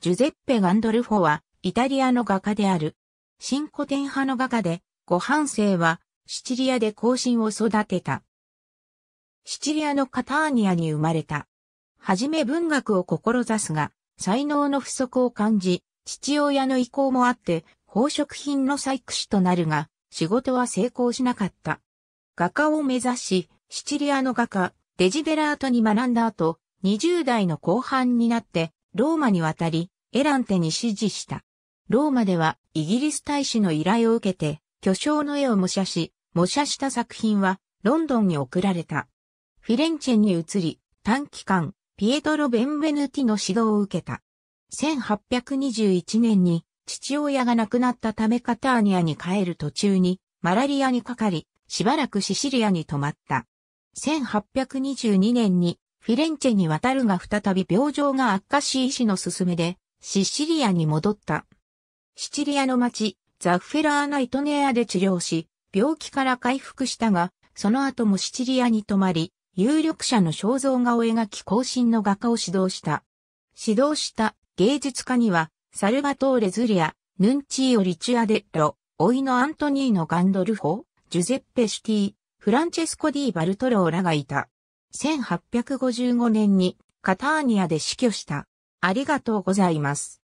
ジュゼッペ・ガンドルフォは、イタリアの画家である。新古典派の画家で、ご半生は、シチリアで後進を育てた。シチリアのカターニアに生まれた。はじめ文学を志すが、才能の不足を感じ、父親の意向もあって、宝飾品の採掘師となるが、仕事は成功しなかった。画家を目指し、シチリアの画家、デジベラートに学んだ後、20代の後半になって、ローマに渡り、エランテに指示した。ローマではイギリス大使の依頼を受けて、巨匠の絵を模写し、模写した作品はロンドンに送られた。フィレンチェに移り、短期間、ピエトロ・ベンベヌティの指導を受けた。1821年に父親が亡くなったためカターニアに帰る途中にマラリアにかかり、しばらくシシリアに泊まった。1822年にフィレンチェに渡るが再び病状が悪化し医師の勧めで、シシリアに戻った。シチリアの町、ザッフェラーナ・イトネアで治療し、病気から回復したが、その後もシチリアに泊まり、有力者の肖像画を描き更進の画家を指導した。指導した芸術家には、サルバトーレ・ズリア、ヌンチーオ・リチュアデッロ、老いのアントニーノ・ガンドルフォ、ジュゼッペ・シティ、フランチェスコ・ディ・バルトローらがいた。1855年にカターニアで死去した。ありがとうございます。